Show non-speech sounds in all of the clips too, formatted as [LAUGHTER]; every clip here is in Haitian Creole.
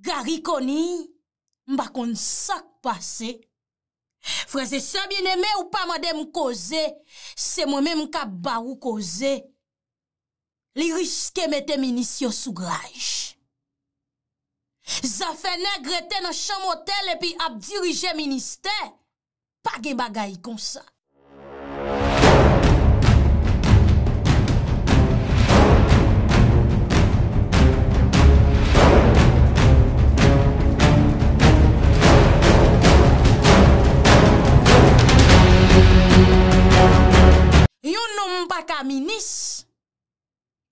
Gari koni, mba kon sak pase, freze sa bineme ou pa madem kose, se mwen men mka barou kose, li riske metem inisyon sou graj. Zafen negre tena chan motel epi ap dirije minister, pa gen bagay kon sa. ka minis.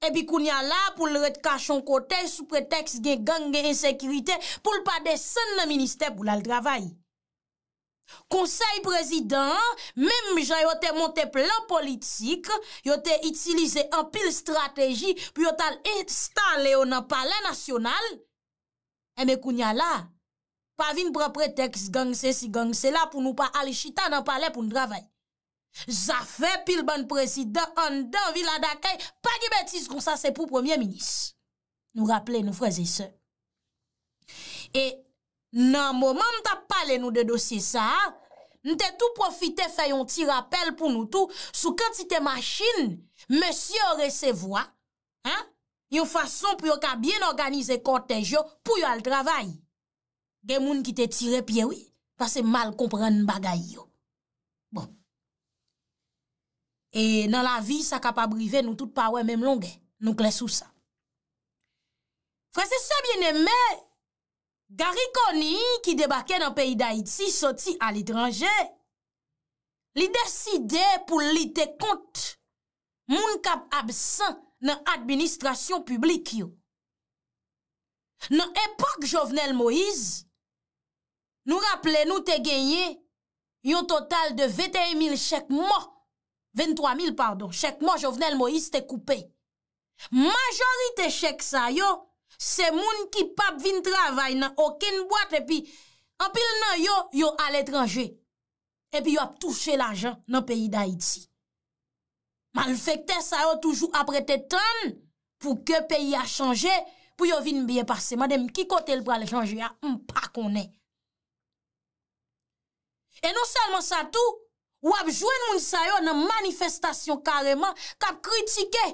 Ebi kounya la pou l red kachon kote sou preteks gen gang gen insekirite pou l pa desen nan ministe pou l al travay. Konsey prezident, mem jan yote monte plan politik, yote itilize an pil strategi, pou yote al instale yo nan pale nasyonal. Ebi kounya la, pa vin pra preteks gang se si gang se la pou nou pa al chita nan pale pou n travay. Zafè pil ban presidè, an dan vila dakey, pa ki betis kon sa se pou premier minis. Nou rappele, nou freze se. E nan mouman ta pale nou de dosye sa, nou te tou profite fè yon ti rappel pou nou tou, sou kanti te machin, mèsyo re se vwa, yon fason pou yon ka bien organize kantejo pou yon al travay. Gen moun ki te tire piewi, pase mal kompren bagay yo. E nan la vi, sa ka pa brive nou tout pa wè mèm longè. Nou klesou sa. Fransè sa bienè mè, gari koni ki debake nan peyi d'Haïti soti al-idranjè, li deside pou li te kont moun kap absen nan administrasyon publik yo. Nan epak jovenel Moïse, nou rapple nou te genye yon total de 21.000 chèk mòk 23.000 pardon, chèk mò, jò vnen l mò, is te koupe. Majorite chèk sa yo, se moun ki pap vin travay nan okin boate, epi, apil nan yo, yo al etranje. Epi, yo ap touche l ajan nan peyi da iti. Ma l fèk te sa yo toujou apre te ton pou ke peyi a chanje, pou yo vin biye pase. Madem, ki kote l pral chanje ya, ah, mpa konen. E non salman sa tou, Wap jwen moun sayon nan manifestasyon kareman kap kritike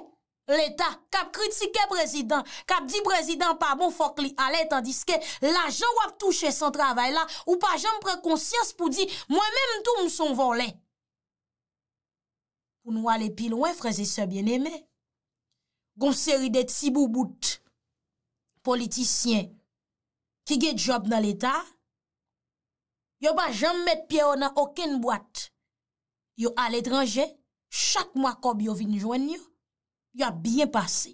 l'Etat, kap kritike prezident, kap di prezident pa bon fok li alè, tandiske la jan wap touche san travay la, ou pa jan mpre konsyans pou di, mwen men mtou mson volè. Pou nou alè pi louè, freze se bien emè, gonseri det si bou bout, politisyen, ki ge job nan l'Etat, yo ba jan mmet piè wana okèn boat, Yo al etranje, chak mwa kob yo vin joen yo, yo ap bien pase.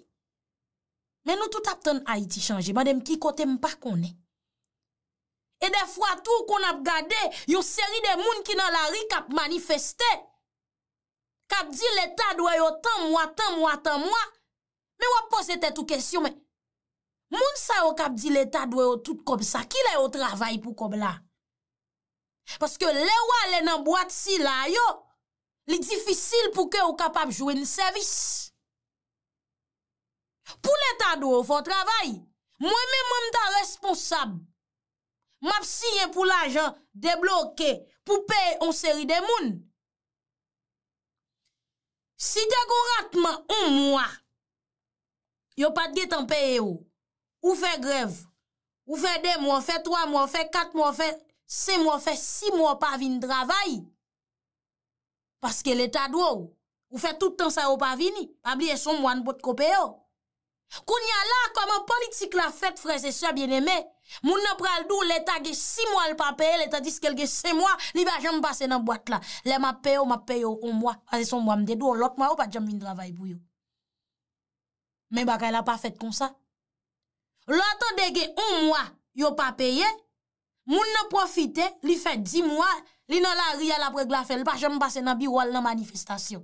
Men nou tout ap ton Haiti chanje, man dem ki kote mpa konen. E defwa tou kon ap gade, yo seri de moun ki nan la ri kap manifeste. Kap di l'Etat dwe yo tan mwa, tan mwa, tan mwa. Men wap pose te tou kesyon men. Moun sa yo kap di l'Etat dwe yo tout kob sa, ki le yo travay pou kob la? Paske le wale nan boat si la yo, Li difisil pou ke ou kapap jwenni servis. Pou leta do ou fò travay, mwen men mwen mta responsab. Map si yon pou l'ajan deblokè pou pe yon seri de moun. Si dek ou ratman on mwa, yo pat getan peye ou, ou fe grev, ou fe de mwa, fe 3 mwa, fe 4 mwa, fe 6 mwa, fe 6 mwa pa vin travay, Paske l'Etat dwo ou, ou fè tout an sa yo pa vini, pa bli e son mwan bot ko peyo. Koun ya la, koman politik la fèt, frez e sa, bien eme, moun nan pral dwo, l'Etat ge 6 mwan l pa peye, l'Etat di skel ge 6 mwan, li ba jem basen nan boat la. Le ma peyo, ma peyo, 1 mwan, a zè son mwan mde dwo, l ot mwa ou pa jem vin dravay pou yo. Men baka el a pa fèt kon sa. L ot an dege 1 mwan, yo pa peye, moun nan profite, li fèt 10 mwan, li nan la ri ala preg la fel, pa jom pase nan biwal nan manifestasyon.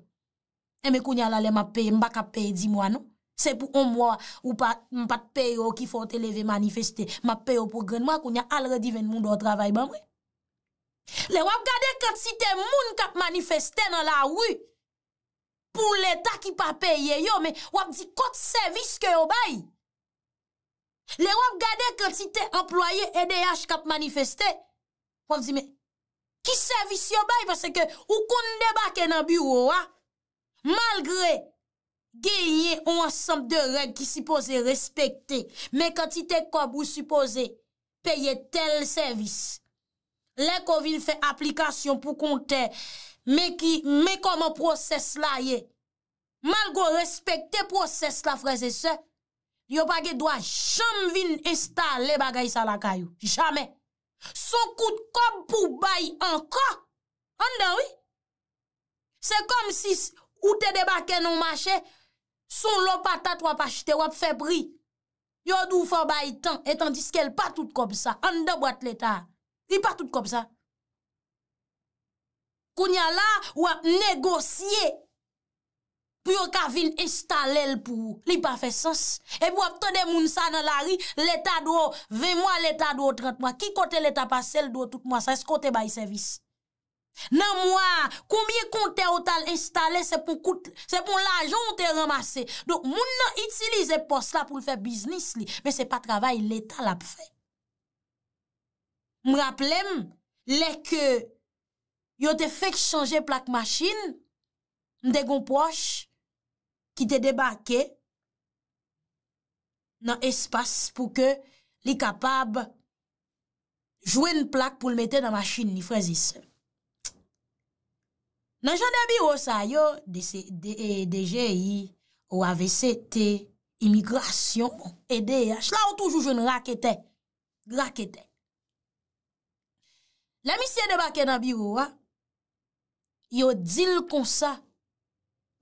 E me kounye ala le map peye, mba kap peye di mwa nou? Se pou mwa ou pat peye ou ki fote leve manifestye, map peye ou pou gren mwa, kounye alre di ven moun do travay ban mwe. Le wap gade kante site moun kap manifestye nan la wu, pou leta ki pa peye yo, me wap di kote servis ke yo bayi. Le wap gade kante site employe EDH kap manifestye, wap di me, Ki servis yo bay parce ke ou kon debake nan bureau a, malgre genye ou ansanp de reg ki sipose respekte, me kantite kwa bou sipose peye tel servis. Lè kon vin fe aplikasyon pou kontè, me kon man proses la ye, malgo respekte proses la freze se, yo bagè do a chan vin estale bagay sa lakayou, chanmen. Son koute kob pou bayi anka, an de wè? Se kom si ou te debake non mache, son lopatat wap achete, wap febri. Yo dou fò bayi tan, etan diske l patoute kob sa, an de wote l etan? Di patoute kob sa? Kounya la wap negosye. Pyo ka vin installel pou, li pa fe sens. E pou apte de moun sa nan la ri, leta do, ve mwa leta do 30 mwa. Ki kote leta pa sel do tout mwa sa, eskote ba yi servis. Nan mwa, koumye konte otal installe, se pou l'ajon te ramase. Donk moun nan itilize pos la pou l'fe biznis li, me se pa travay leta la pfe. M raplem, leke, yo te fek chanje plak machin, m de gon poch, ki te debake nan espas pou ke li kapab jwen plak pou l mette nan maschin ni frezise. Nan jan de biro sa yo, DJI, e, UAVCT, Immigration, EDH, la ou toujou jwen rakete, rakete. La misye debake nan biro wa, yo dil konsa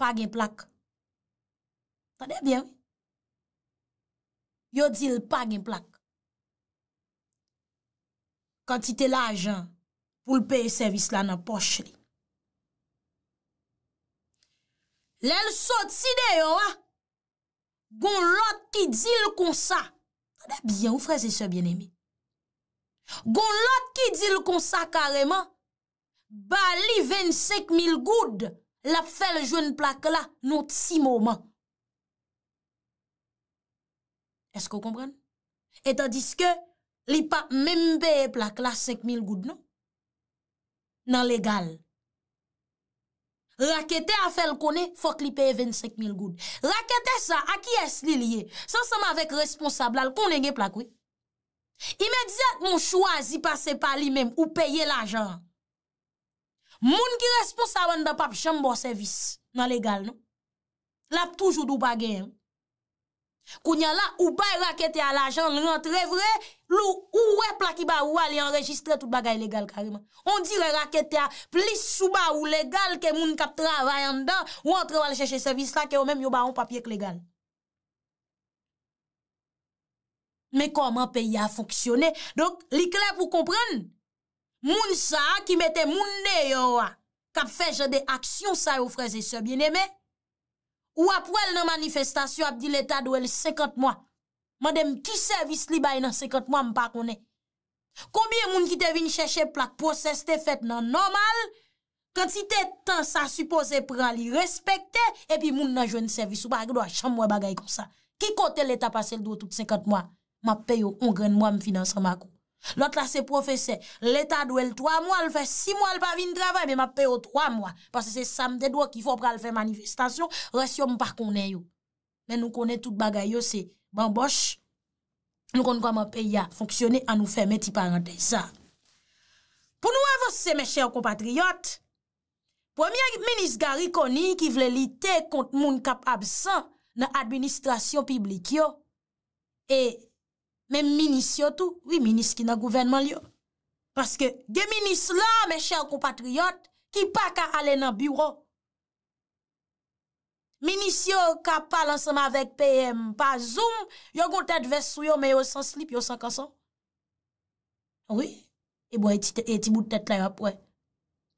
pag en plak, Tade byan wè? Yo dil pa gen plak. Kantite l ajan pou l peye servis la nan poche li. Lè l sot si de yo wè? Ah! Gon lot ki dil kon sa. Tade byan wè? Ou freze se bien emi? Gon lot ki dil kon sa kareman. Ba li 25 mil goud la fel jwen plak la nou ti mouman. Esko kompren? Etan diske, li pa mèm beye plak la 5.000 goud non? Nan legal. Rakete a fel konen, fok li peye 25.000 goud. Rakete sa, a ki es li liye? San san ma vek responsab, lal konen ge plak we? I me dize, moun chwazi pase pa li mèm, ou peye la jan. Moun ki responsab an da pa jambò servis, nan legal non? Lap toujou d'ou bagen an. Kounya la, ou bay rakete a la jan ren tre vre, lou ou we plakiba ou wale enregistre tout bagay legal karima. On dire rakete a plis sou ba ou legal ke moun kap travayanda ou antre wale cheche servis la ke ou men yo ba an papyek legal. Me koman pe ya foksyone? Donk, li kler pou kompren, moun sa ki mette moun ne yo wale kap fej de aksyon sa ou freze se biene me. Ou ap wèl nan manifestasyon ap di l'Etat douè lè 50 mwa. Man dem ti servis li bay nan 50 mwa mpa konè. Koumye moun ki te vin chèche plak posè stè fèt nan normal, kant si te tan sa supposè pran li respèkte, epi moun nan jwen servis ou bagè do a chanm wè bagèy kon sa. Ki kote l'Etat pasè l'douè tout 50 mwa, ma peyo on gren mwa mfinansan makou. Lote la se profese, l'Etat dwe l'twa mwa, l'fe si mwa l'pa vin dravay, men ma peyo l'twa mwa. Pase se samde dwe ki fo pra l'fe manifestasyon, resyo mpa konen yo. Men nou konen tout bagay yo, se bambosh. Nou konen kwa mpa peya fonksyone an nou fe meti paranteza. Pou nou avose se mechè w kompatriyot, premier menis gari koni ki vle lite kont moun kap absan nan administrasyon piblik yo, e menis. Men minis yo tou, wè minis ki nan gouvenman li yo. Paske gen minis la, men chèl kou patriyot, ki pa ka ale nan biro. Minis yo ka palansan ma vek PM, pa zoom, yon kon tèt vèsou yon, men yon san slip, yon san kansan. O wè, e mwen eti moun tèt la yon apwè.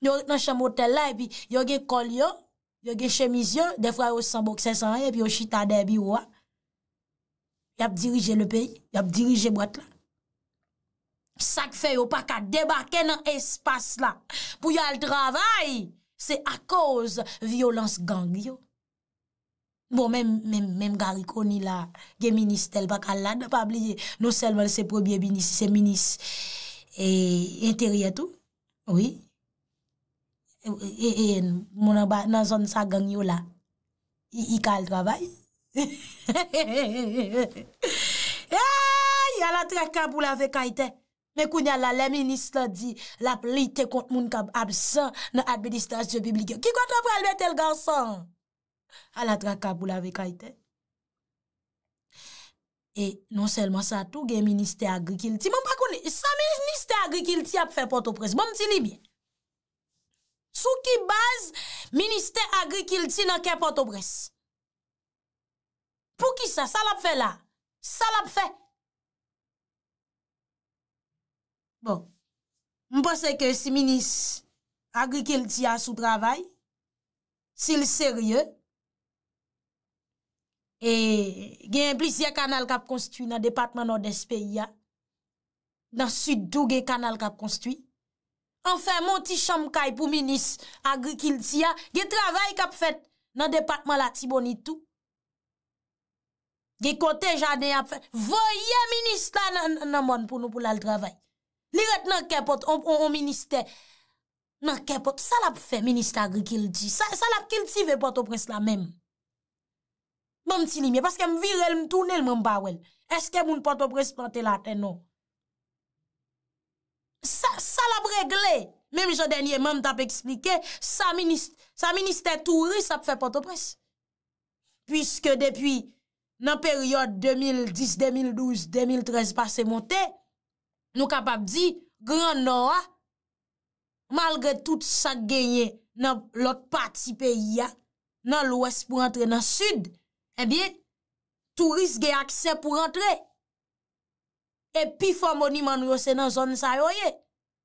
Yon nan chèmote la, e yon gen kol yon, yon gen chèmiz yon, defwa yon san bokse san yon, e yon chitade biro wè. Y ap dirije le pey, y ap dirije boat la. Sak feyo pa ka deba ken an espas la pou y al travay, se a koz violans gangyo. Bon, menm garikoni la, gen minis tel pa kal la, dapabliye, nou selman se probyer binis, se minis, e interye tou, oui, e mounan ba nan zon sa gangyo la, y ka al travay. he he he he he he he yaaay alatrak kabou lave kaiten me kounye ala le minister di lap li te kont moun kab absen nan administrasyo biblik yo ki kont apre albetel garson alatrak kabou lave kaiten e non selman sa tou gen minister agri kilti, moun pa kounye sa minister agri kilti ap fe porto pres moun ti li bien sou ki baz minister agri kilti nan ke porto pres Pou ki sa? Sa la pfe la? Sa la pfe? Bon. M posè ke si minis agrikel tia sou travay. Sil serye. E gen plis ya kanal kap konstwi nan departman Nord-Espè ya. Nan suddou gen kanal kap konstwi. Anfen, mon ti chanm kaj pou minis agrikel tia. Gen travay kap fet nan departman la tibonitou. Gikote jane ap fe, voye minist la nan moun pou nou pou la l travay. Li ret nan kepot, on minister, nan kepot, sa la ap fe minister gri ki l di, sa la ap kiltive porto pres la menm. Mwen ti li miye, paske m vir el m tou nel m mba wel, eske moun porto pres plante la ten nou. Sa la ap regle, menm jo denye menm tap explike, sa minister tou ri, sa ap fe porto pres. Piske depi, nan peryode 2010-2012-2013 pase montè, nou kapap di, gran nou a, malgre tout sa genye nan lot pati peyi ya, nan l'ouest pou rentre nan sud, ebyè, eh touriste gen akse pou rentre. E pi fò moniman yo se nan zon sa yo ye,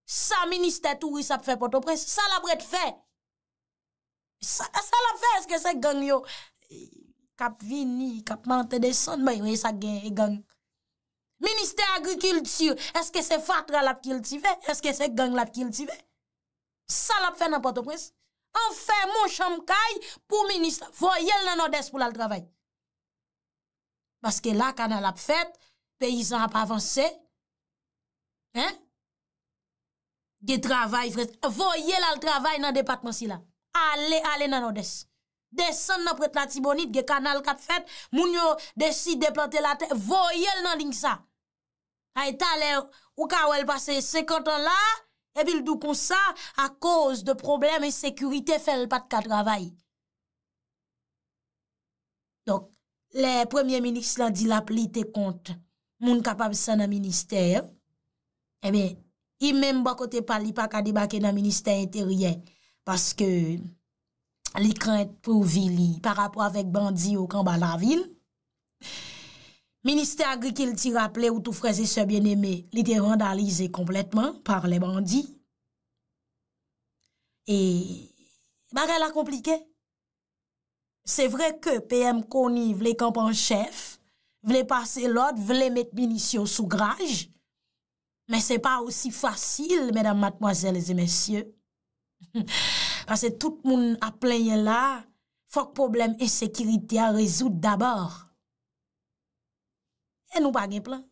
sa minister touriste ap fè poto pres, sa la bret fè. Sa la fè, eske se gang yo... Kap vini, kap mante de son, bay wè sa gen e gang. Ministè agriculture, eske se fatra la p'kiltive, eske se gang la p'kiltive. Sa la p'fè nan potopres. An fè moun chanm kaj pou ministè. Voyel nan odès pou la l'travay. Baske la ka nan la p'fèt, peyizan ap avansè. Hein? Ge travay vres, voyel la l'travay nan depatman si la. Ale, ale nan odès. Desen nan pretenatibonit, ge kanal kat fet, moun yo desi deplante la te, voyel nan ling sa. Hay taler, ou ka ou el pase 50 an la, e bil dou kon sa, a koz de probleme en sekurite fel pat kat travay. Donk, le premier ministre la di la pli te kont, moun kapab san nan minister. Ebe, i menm bakote pali pa ka debake nan minister ente ryen, paske... li krent pou vili par rapport avèk bandi ou kamba la vil. Ministè Agrikil ti rappele ou tou freze se bien eme, li te randalize kompletman par le bandi. E, bakè la komplike. Se vre ke PM Koni vle kampan chef, vle pase lot, vle met minisyon sou graj, men se pa osi fasil, menam matmoazèl e zemesye. Ha, [LAUGHS] Pase tout moun apleye la, fok problem e sekiriti a rezoud dabor. E nou bagye plan.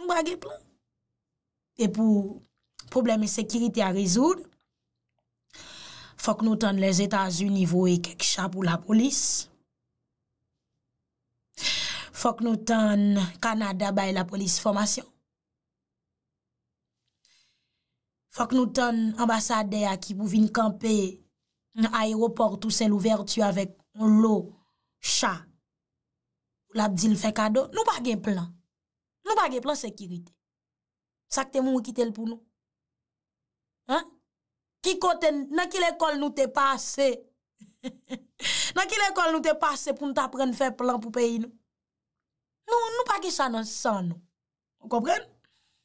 Nou bagye plan. E pou problem e sekiriti a rezoud, fok nou tan les Etats-Unis vowe kekcha pou la polis. Fok nou tan Kanada baye la polis fomasyon. Fòk nou ton ambasade a ki pou vin kampe, nou aeroport ou sen l'ouvertu avèk, nou lò, chan, ou labdil fè kado, nou bagè plan. Nou bagè plan sekirite. Sakte moun wè kitel pou nou. Hè? Ki kote, nan ki l'ekol nou te pase, [LAUGHS] nan ki l'ekol nou te pase pou nou tapren fè plan pou peyi nou. Nou, nou bagè chan nan san nou. Ou kopren? Hè?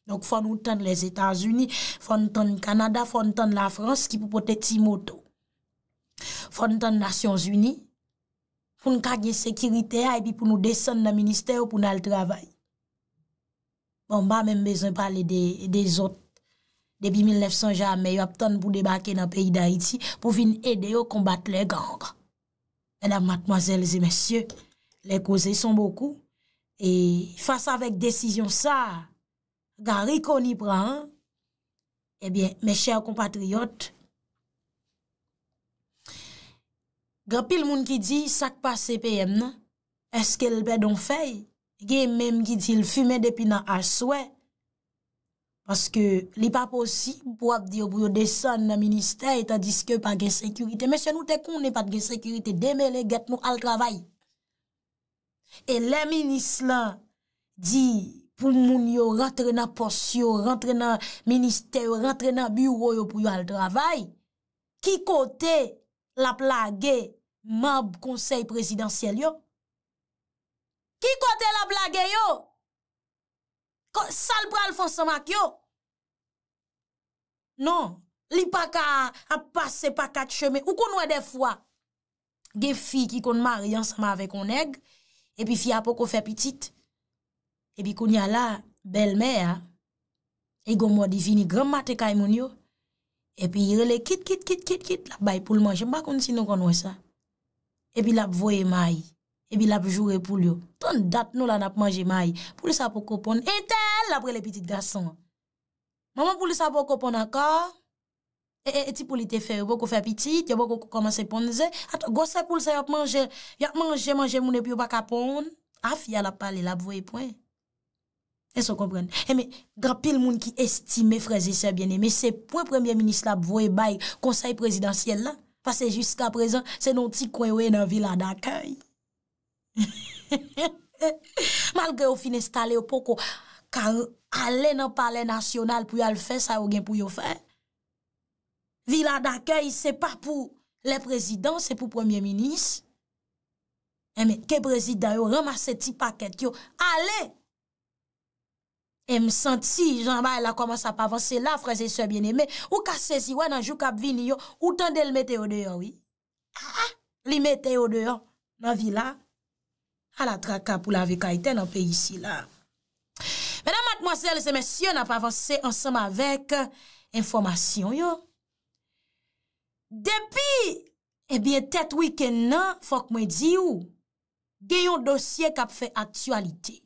Donk fwa nou tan les Etats-Unis, fwa nou tan Kanada, fwa nou tan la Frans, ki pou pote Timoto. Fwa nou tan Nasyons-Unis, fwa nou kage sekirite a, epi pou nou desen nan minister ou pou nan l travay. Bon, ba men bezon pale de zot, debi 1900 jan, me yo ap tan pou debake nan peyi da Iti, pou vin ede yo kombate le gangre. Menam, matmazel, zemesye, le koze son boku, e fasa vek desisyon sa... ga rikon i pran, ebyen, eh me chèw kompatriyot, grepil moun ki di, sak pa CPM nan, eske l bedon fèy, ge mèm ki di l fume depi nan aswe, paske li pa posib pou ap di obryo desan nan ministè, etan diske pa gen sekurite, mè se nou te kounen pat gen sekurite, demè le get nou al travay. E lè minis lan di, pou moun yo rentre na pos yo, rentre na minister, rentre na biro yo pou yo al travay, ki kote la plage mab konsey presidansyel yo? Ki kote la plage yo? Sal pral fonsan mak yo? Non, li pa ka ap pase pa kat cheme, ou kon wè defwa? Ge fi ki kon mari ansama ve kon eg, epi fi apoko fe pitit, E pi kounya la, bel mè a, e gomwa di fini gram mate kay moun yo, e pi yirele kit, kit, kit, kit, la bay pou l manje, mba kon si nou kon wè sa. E pi la pou voye may, e pi la pou joure pou l yo. Ton dat nou la nap manje may, pou l sa pou koupon, etel, la pre le pitit gason. Maman pou l sa pou koupon akor, e, e, e ti pou l te fè, yo bo kou fè pitit, yo bo kou kou komanse pon zè, ato gose pou l sa yap manje, yap manje manje moun e pi yo baka pon, af ya la pale, la pou voye pon. E so kompren. Eme, eh, gra pil moun ki estime freze se biene, me se pou premier ministre bon la bou e bay, konsey prezidentiel la, pase jusqu'a prezant se non ti kwenwe nan vila d'akay. Malge ou finestale ou poko, kar ou ale nan pale nasyonal pou yo al fè, sa ou gen pou yo fè. Vila d'akay, se pa pou le prezident, se pou premier ministre. Eme, eh, ke prezident yo ramase ti paket, yo ale E m senti, jan ba, la koman sa pa avanse la, freze se biene me, ou ka sezi wè nan jou kap vini yo, ou tan del meteo deyon, oui. Ha, ah, ah, li meteo euh, deyon, eh nan vi la, ala traka pou la ve kaite nan pe isi la. Mèdam matmoselle, se mèsyon, na pa avanse ansam avèk informasyon yo. Depi, ebyen tet wiken nan, fòk mwen di yo, gen yon dosye kap fe aktualite.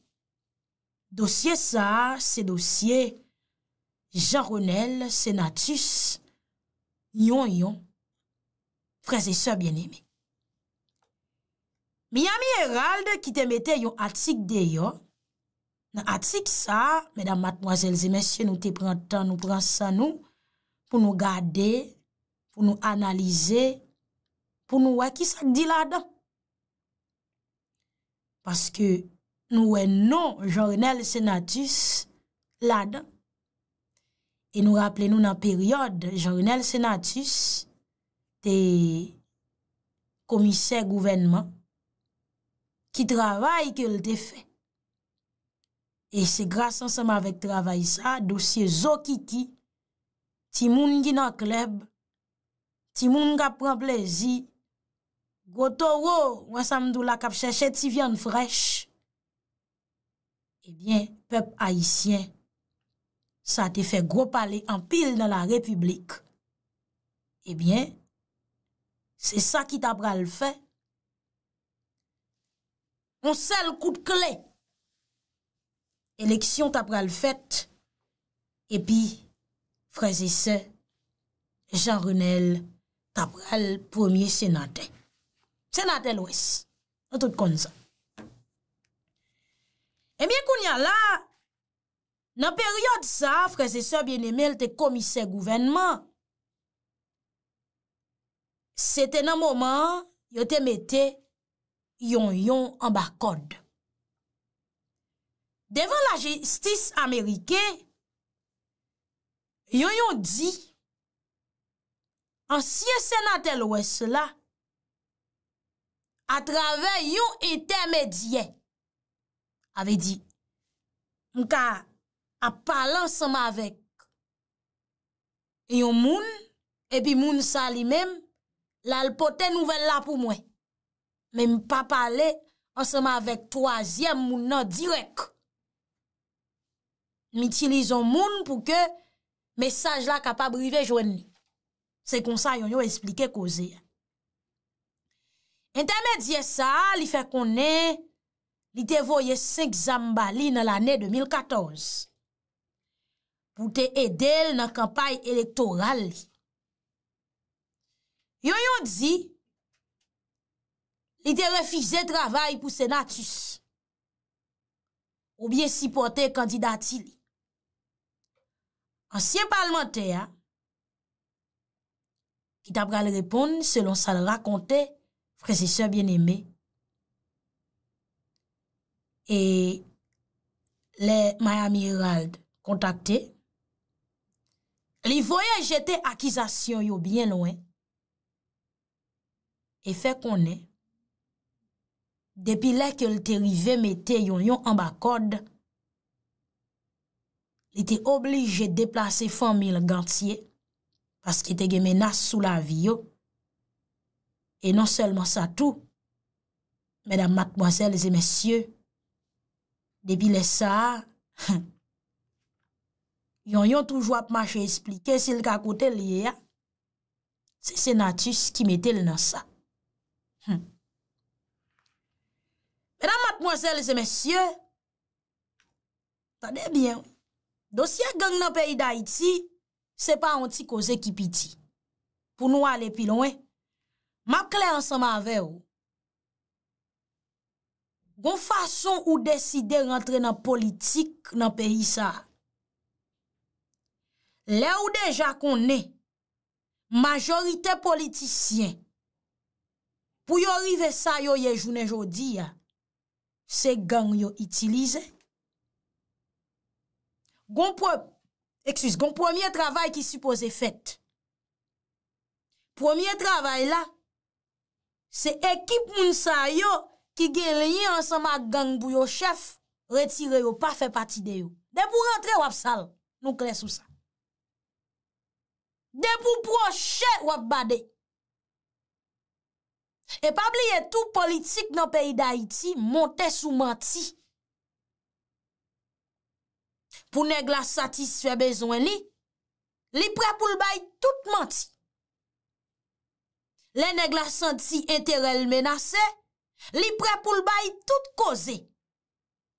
Dosye sa, se dosye Jean-Renel, Senatus, yon yon, freze se bien imi. Miami Herald ki te mette yon atik deyo, nan atik sa, mèdam matmoazèl zemesye nou te pran tan nou pran san nou, pou nou gade, pou nou analize, pou nou wè ki sa di la dan. Paske, Nou wè nou jornel senatus la dan. E nou rappele nou nan peryode jornel senatus te komise gouvernement ki travay ke lte fe. E se gras ansama vek travay sa, dosye zokiki, ti moun gina kleb, ti moun kap pramplezi, gotoro wè samdou la kap chè chè ti vyan frech. Eh pep haitien sa te fe gro pale an pil nan la republik e eh bien se sa ki tabral fe monsel kout kle eleksyon tabral fet e pi fraze se jan runel tabral premier senate senate lwes an tout kon sa E eh mwen kounyan la, nan peryode sa, freze sobyen emel te komise gouvenman, sete nan mouman yo te mette yon yon ambakod. Devan la jistis Amerike, yon yon di, ansye senatel wè cela, a travè yon etemediye, Ave di, mwen ka ap pale anseman avèk. E yon moun, e pi moun sa li mèm, la l'pote nouvel la pou mwen. Mè mwen pa pale anseman avèk toazyèm moun nan direk. Mwen itiliz an moun pou ke mesaj la kapab rive jwen li. Se konsa yon yo esplike koze. Ente mè diye sa, li fè konè li te voye 5 zamba li nan l'anè 2014 pou te edel nan kampay elektoral li. Yon yon di, li te refize travay pou senatus ou bien sipote kandidati li. Ansyen parlementè ya, ki tabra le repon selon sa le rakonte, frezise bien eme, e le may amiral kontakte, li voye jete akizasyon yo byen nouen, e fe konen, depi le ke l te rive mette yon yon ambakod, li te oblige deplase fomil gantye, paske te gemena sou la vi yo, e non selman sa tou, menam matmoazel, zemesye, Depi le sa, [LAUGHS] yon yon toujwa ap mache esplike sil ka kote liye, se senatis ki metel nan sa. Menam matmozèl zemesye, tade bien, dosye gang nan peyi da iti, se pa anti koze ki piti. Pou nou ale pilon, map kle ansama ave ou. Gon fason ou deside rentre nan politik nan peyi sa. Le ou deja kon ne, majorite politisyen, pou yo rive sa yo ye jounen jodi ya, se gang yo itilize. Gon premier travay ki suppose fete. Premier travay la, se ekip moun sa yo, ki gen le yi ansama gang bou yo chef, retire yo, pa fe pati de yo. De pou rentre wap sal, nou kre sou sa. De pou proche wap bade. E pabliye tou politik nan peyi da iti, monte sou manti. Pou negla satis fe bezwen li, li pre pou lbay tout manti. Le negla santi enterel menase, Li pre pou l bayi tout koze.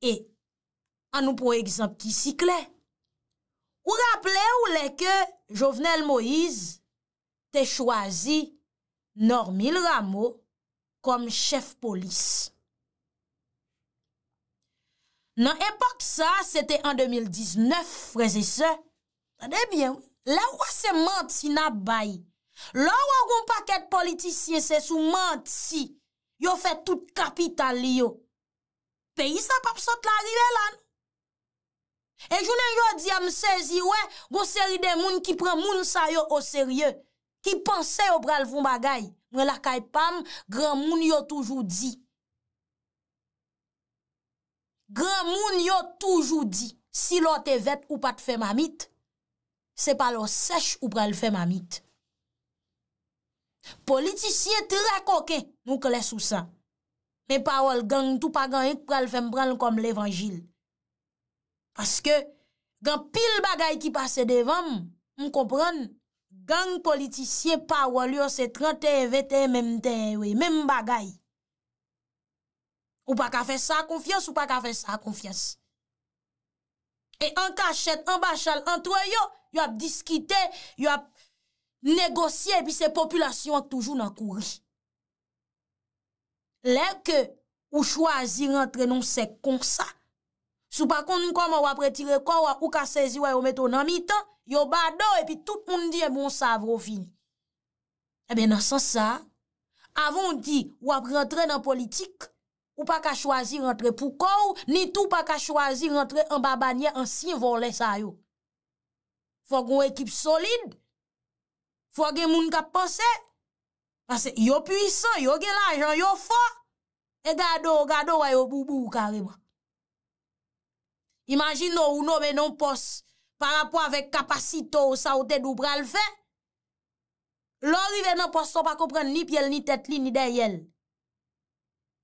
E, an nou pou ekzamp ki si kle, ou rapple ou le ke Jovenel Moïse te chwazi Normil Rameau kom chef polis. Nan epok sa, se te an 2019 freze se, la ou a se manti na bayi. La ou a woun paket politisye se sou manti. Yo fè tout kapital li yo. Peyi sa pap sot la rive lan. E jounen yo di amsezi we, gò seri de moun ki pren moun sa yo o serye. Ki panse yo pral vou magay. Mwen la kaypam, gran moun yo toujou di. Gran moun yo toujou di. Si lò te vet ou pat fè mamit, se pa lò sech ou pral fè mamit. politisye tra koke, nou kle sou sa. Men pa wòl gang, tou pa gang, ek pral fèm pral kom l'evangil. Paske, gang pil bagay ki pase devan, m kompran, gang politisye pa wòl yò, se 30, 20, men bagay. Ou pa ka fè sa konfians, ou pa ka fè sa konfians. E an kachet, an bachal, an troyo, yò ap diskite, yò ap, Negosye epi se populasyon ak toujou nan kouri. Lèk ke ou eh, bon, eh chwazi rentre nou se konsa. Sou pa kon nou kon man wapre tire kon wak ou ka sezi way ou meto nan mitan, yo bado epi tout moun di e moun savro fin. Ebe nan san sa, avon di wapre rentre nan politik, ou pa ka chwazi rentre pou kon, ni tou pa ka chwazi rentre an babanye an sin volen sa yo. Fok nou ekip solide, Fwa gen moun kap panse, panse yo pwisan, yo gen l'ajan, yo fwa, e gado, gado, wè yo boubou kareman. Imagin nou ou nou menon pos, par apwa vek kapasito ou sa ou tèd ou pral fè, lò rive nan pos so pa kompren ni pjèl, ni tètli, ni dèyèl.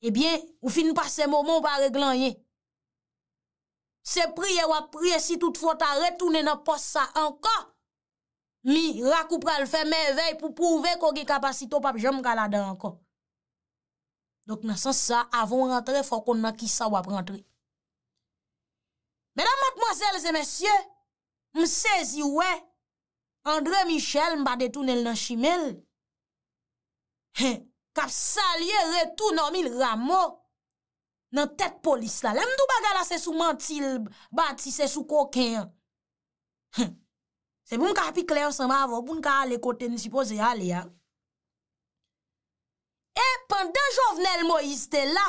Ebyen, eh ou fin pasè momon pa reglan yè. Se priye wap priye si tout fwa ta retounen nan pos sa anka, mi rakou pral fè mè vey pou pouve kòge kapasito pap jèm kalade ankon. Dok nan san sa, avon rentre, fò kon nan ki sa wap rentre. Mèdam matmozèl zè mèsyè, msèzi wè, André Michel mba detounel nan chimèl. Hè, kap salye retounan mil ramò nan tèt polis la. Lè mdou bagala se sou mantil, bati se sou kokèn. Hè. Se bon ka api kle ansan ma avon, bon ka ale kote nisipo ze ale yav. E pande Jovenel Moïse te la,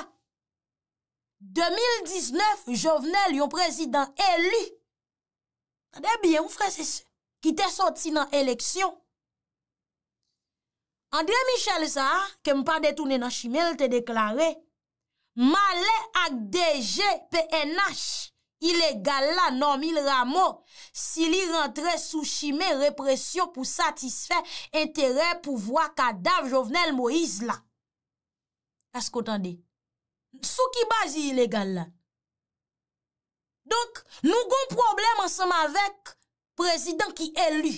2019, Jovenel yon prezident eli, tade biye mou fre se ki te soti nan eleksyon. André Michel Zahar, kem pa detounen an chimel, te deklare, male ak DG PNH. Ilegal la nomil ramo Sili rentre sou chimè Represyon pou satisfè Interè pou vwa kadav Jovenel Moïse la Asko tande Sou ki bazi ilegal la Donk Nou goun problem ansem avek Prezident ki elu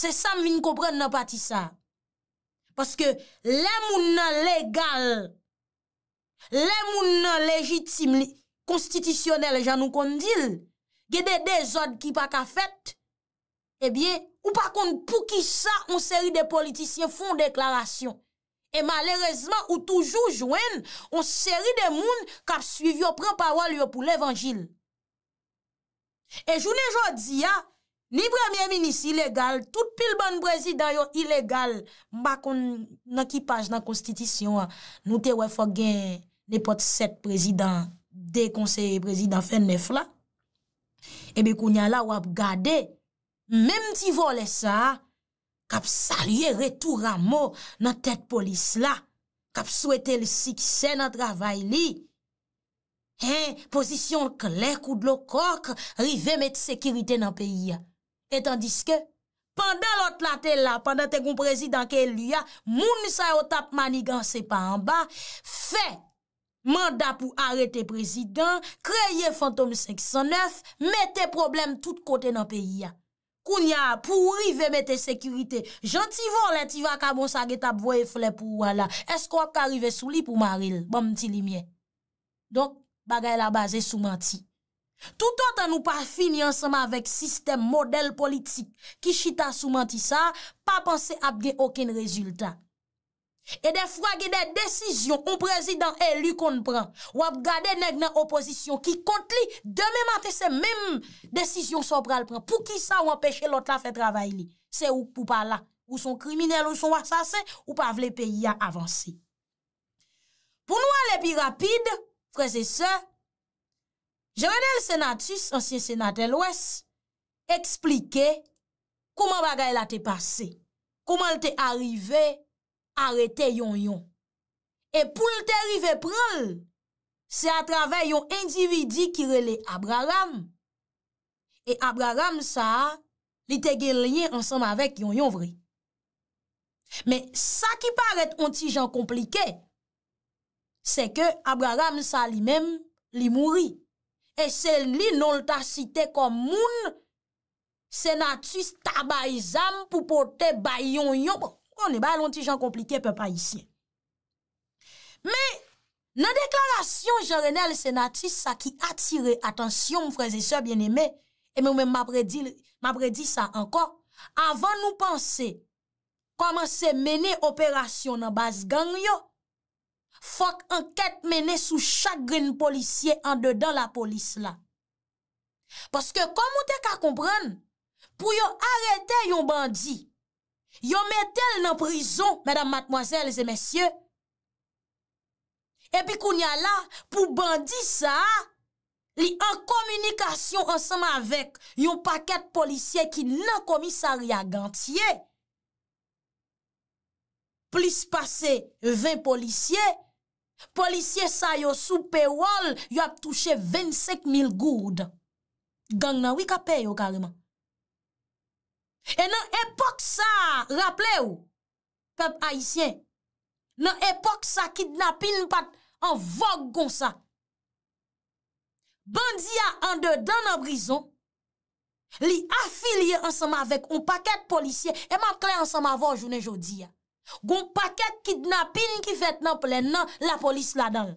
Se sam vin kompren Nan pati sa Paske lemoun nan legal Lemoun nan legitim li konstitisyonel jan nou kon dil, gede de zod ki pa ka fet, e bie, ou pa kon pou ki sa, ou seri de politisyen fon deklarasyon. E malerezman, ou toujou jwen, ou seri de moun kap suiv yo pre-pawal yo pou l'evangil. E jounen jodi ya, ni premye minisi ilegal, tout pil ban brezid ayo ilegal, mba kon nan kipaj nan konstitisyon, nou te wefog gen nepot set prezidant. de konseye prezidant fè nef la, ebe kounya la wap gade, mem ti vole sa, kap salye retou ramo nan tèt polis la, kap souwete lisi ki sè nan travay li, e, posisyon kler koud lo kok, rive met sekirite nan peyi ya, etan diske, pandan lot late la, pandan te goun prezidant ke li ya, moun ni sa yo tap manigan se pa an ba, fè, Manda pou arete prezident, kreye fantom 609, mette problem tout kote nan peyi ya. Kounya, pou ou rive mette sekurite, jantivon lè ti va ka monsage tap voye fle pou ou wala. Eskwa ka rive sou li pou maril, bom ti li mye. Donk, bagay la base sou manti. Tout an nou pa fini ansama vek sistem model politik. Ki chita sou manti sa, pa panse apge oken rezultat. E de fwage de desisyon ou prezidant elu kon pran, wap gade neg nan opozisyon ki kont li, deme mate se mem desisyon sopral pran. Pou ki sa wap peche lot la fe travay li? Se ou pou pa la, ou son kriminel, ou son asasen, ou pa vle peyi a avansi. Pou nou ale pi rapide, freze se, jarene l senatis, ansye senat elwes, eksplike kouman bagay la te pase, kouman te arrive, arete yon yon. E pou l'te rive pral, se a travè yon endividi ki rele Abraham. E Abraham sa, li te gen lyen ansam avek yon yon vri. Me sa ki paret onti jan komplike, se ke Abraham sa li men, li mouri. E sel li nol ta site kom moun, se na tis tabay zam pou pote bay yon yon moun. On ne ba lonti jan komplike pe pa isye. Me, nan deklarasyon jarenel senatist sa ki atire, atensyon mw fraze se bien eme, e mwen mw apredi sa anko, avan nou panse, koman se mene operasyon nan baz gang yo, fok anket mene sou chak green polisye an dedan la polis la. Paske komon te ka kompran, pou yo arete yon bandi, Yon metel nan prizon, madame, mademoiselles et messieurs. Epi koun yala, pou bandi sa, li an komunikasyon ansama avek yon paket polisye ki nan komisarya gantye. Plis pase 20 polisye, polisye sa yo soupe wol, yo ap touche 25 mil goud. Gang nan wika pe yo kareman. E nan epok sa raple ou, pep haisyen, nan epok sa kidnapin pat an vog gon sa, bandiya an de dan an brison, li afilye ansama vek, on paket polisyen, e mat klay ansama vojounen jodi ya, gon paket kidnapin ki vet nan plen nan la polis la dal.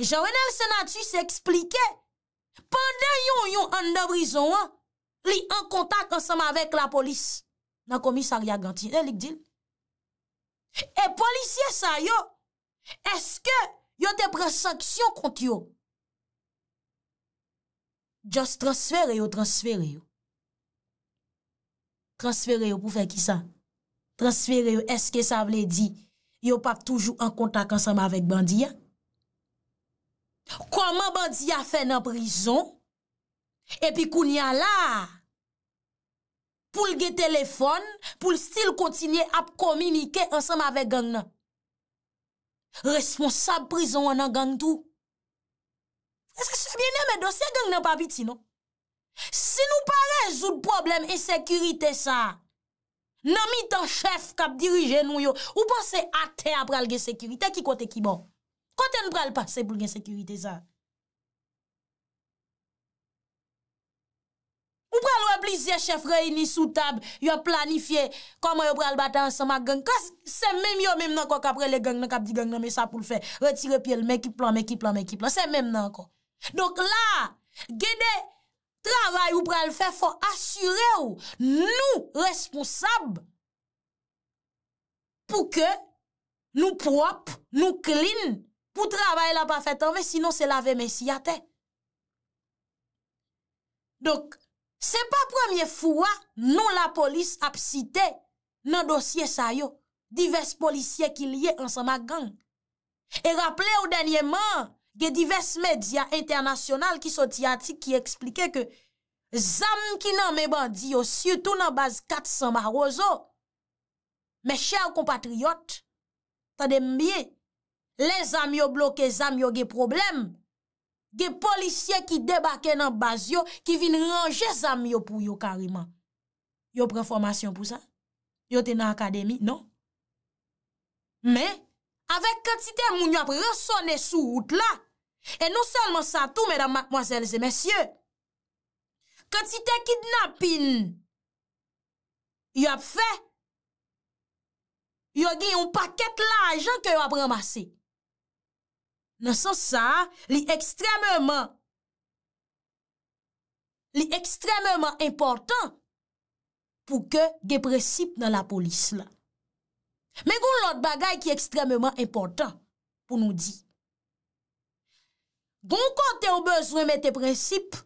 Jowen el senatu se eksplike, Pande yon yon an de brison an, li an kontak ansama vek la polis nan komisarya ganti. E eh, lik dil? E polisye sa yo, eske yo te prensaksyon konti yo? Just transfere yo, transfere yo. Transfere yo pou fe ki sa? Transfere yo, eske sa vle di, yo pa toujou an kontak ansama vek bandi ya? Kouman bandi a fe nan prizon, epi kounyan la pou lge telefon pou l stil kontinye ap kominike ansam ave gang nan. Responsab prizon wana gang tou. Eske sebyenem e dosye gang nan pa biti non. Se nou pare zout problem e sekurite sa, nan mi tan chef kap dirije nou yo, ou pan se ate ap pralge sekurite ki kote ki bon. Kote nou pral panse pou gen sekurite zan? Ou pral wè blize chef rey ni sou tab, yo planifiye koman yo pral bata ansama gen, kase se mèm yo mèm nan ko kapre le gen, nan kap di gen nan me sa pou l fè, retire pi el, mèkip lan, mèkip lan, mèkip lan, se mèm nan ko. Dok la, gède, travay ou pral fè fò asyre ou, nou responsab, pou ke nou prop, nou klin, pou travaye la pa fè tanve, sinon se lave mesi ate. Dok, se pa premier fwa, nou la polis ap site, nan dosye sayo, divers polisye ki liye ansan ma gang. E rapple ou denye man, ge divers medya internasyonal ki soti ati, ki eksplike ke, zam ki nan me bandi yo, syoutou nan baz kat san ma rozo, me chè ou kompatriyot, ta de mbiye, Le zami yo bloke, zami yo ge problem. Ge polisye ki debake nan baz yo, ki vin range zami yo pou yo kariman. Yo pren formasyon pou sa? Yo te nan akademi? Non. Men, avek katite moun yo ap resone sou out la, e nou selman sa tou, mèdam, mwazèlze, mèsyè, katite kidnapin, yo ap fe, yo gen yon paket la ajan ke yo non. ap remasey. Nansan sa, li ekstrememan, li ekstrememan important pou ke depresip nan la polis la. Men goun lout bagay ki ekstrememan important pou nou di. Gon kote ou bezwen met depresip,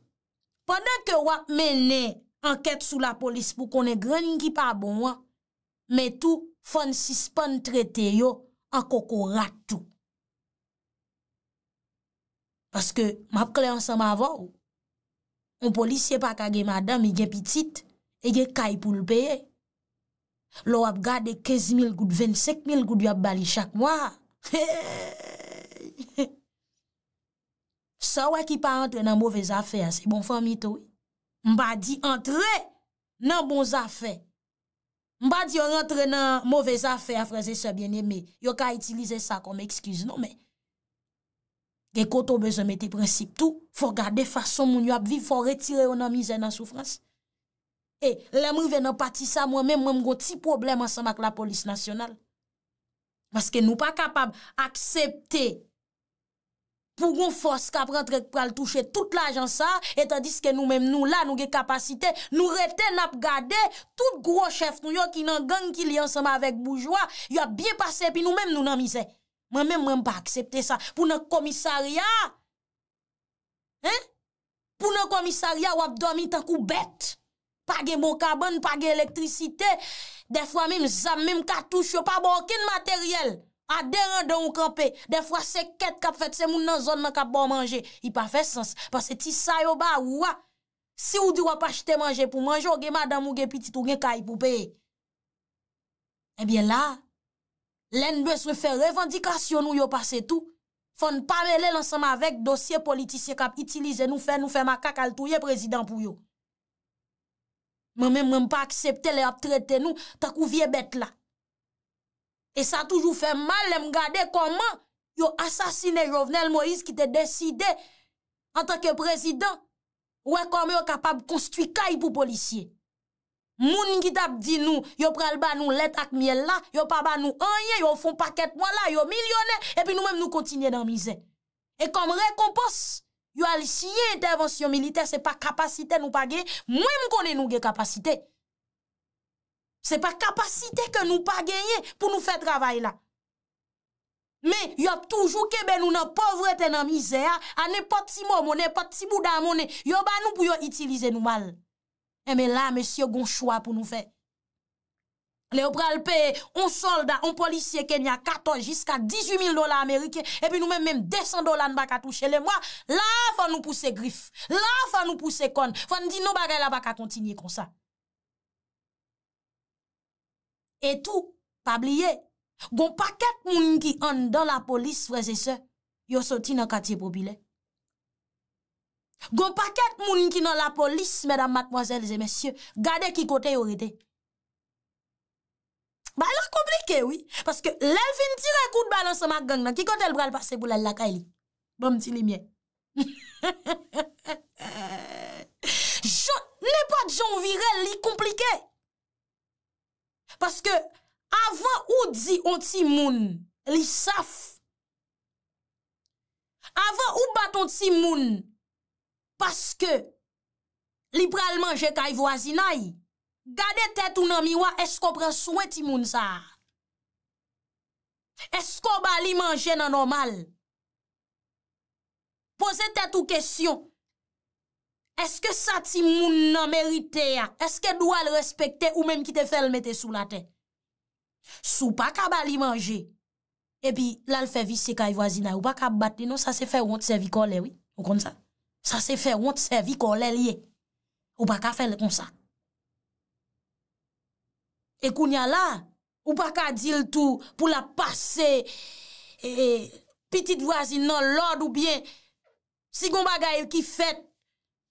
padan ke wap menen anket sou la polis pou konen grenin ki pa bon wap, men tou fon sispan trete yo an koko rat tou. Aske m ap kle ansan m avou. On polisye pa kage madam, e gen pitit, e gen kay pou l peye. Lo ap gade 15 mil gout, 25 mil gout yo ap bali chak mwa. [LAUGHS] Sa wè ki pa entre nan mouvez afer, se bon fan mitou. M ba di entre nan mouvez afer. M ba di yo entre nan mouvez afer, a fraze se bien eme. Yo ka itilize sa kon m ekskiz nou men. E koto bezon meti prinsip tou, fò gade fason moun yo ap viv fò retire yo nan mize nan soufrans. E lè mwen ven an patisa mwen men mwen mwen mwen gò ti problem ansama k la polis nasyonal. Maske nou pa kapab aksepte pou goun fòs kap rentre k pral touche tout l'ajansa etadis ke nou men nou la nou ge kapasite nou rete nap gade tout gwo chef nou yo ki nan gang ki li ansama avèk boujwa yo ap biye pase pi nou men nou nan mize. Mwen men mwen pa aksepte sa. Pou nan komisariya. Hein? Pou nan komisariya wap do mi tankou bet. Page mou bon kabon, page elektrisite. Defwa mim zam, mim katouche. Yo pa bonkine materyel. A deran don wu kampe. Defwa se ket kap fetse moun nan zon man kap bon manje. Y pa fe sens. Pase ti sa yo ba wwa. Si wou di wap achete manje pou manje, yo gen madan mou gen pitit ou gen kay pou peye. Ebyen eh la, Lenbe se fe revan dikasyon nou yo pase tou, fon pa me le lansam avek dosye politisye kap itilize nou fe, nou fe makak al touye prezident pou yo. Mwen men mwen pa aksepte le ap trete nou tak ou vie bet la. E sa toujou fe mal, lem gade koman yo asasine Jovnel Moïse ki te deside an tak e prezident, wè koman yo kapab konstwi kay pou polisye. Moun ngit ap di nou, yo pral ba nou let ak miel la, yo pa ba nou anye, yo fon paket mwa la, yo milyonè, epi nou mèm nou kontinye nan mizè. E kom rekompos, yo al siye intervensyon militer, se pa kapasite nou pa genye, mwen mwen konen nou genye kapasite. Se pa kapasite ke nou pa genye pou nou fè travay la. Me, yo toujou kebe nou nan povretè nan mizè a, anè pot si mò mounè, pot si boudan mounè, yo ba nou pou yo itilize nou mal. Eh, e men la, mè sio gon choua pou nou fè. Le opre alpè, on solda, on polisye kenya, 14 jiska 18 000 dola Amerike, e pi nou men menm 200 dolan baka touche le mwa, la fan nou pousse grif, la fan nou pousse kon, fan di nou bagay la baka kontinye kon sa. E tou, pabliye, gon paket moun ki an dan la polis freze se, yo soti nan katye popilek. Gon pa ket moun ki nan la polis, mèdam, matmozèl, zè, mèsyè, gade ki kote yore te. Ba, yon komplike, oui, paske lèl fin ti rekout balan sa ma gang nan, ki kote lbrel pase pou lèl laka yi, bom ti li mè. Je nè pa djon virel, li komplike. Paske avan ou di onti moun, li saf. Avan ou bat onti moun, Paske li pral manje kaj vwazinay, gade tet ou nan miwa esko pran sou e ti moun sa. Esko bali manje nan anmal. Pose tet ou kesyon, eske sa ti moun nan merite ya, eske dwa l respekte ou menm ki te fel mette sou la ten. Sou pa ka bali manje, e pi lal fe visi kaj vwazinay ou pa ka batnenon sa se fe wont se vikol e oui, mou kon sa. Sa se fe wante se vi kon lè liye. Ou baka fe le konsa. E koun ya la, ou baka di l tou pou la pase e pitit vwazin nan lòd ou bien sigon bagay el ki fet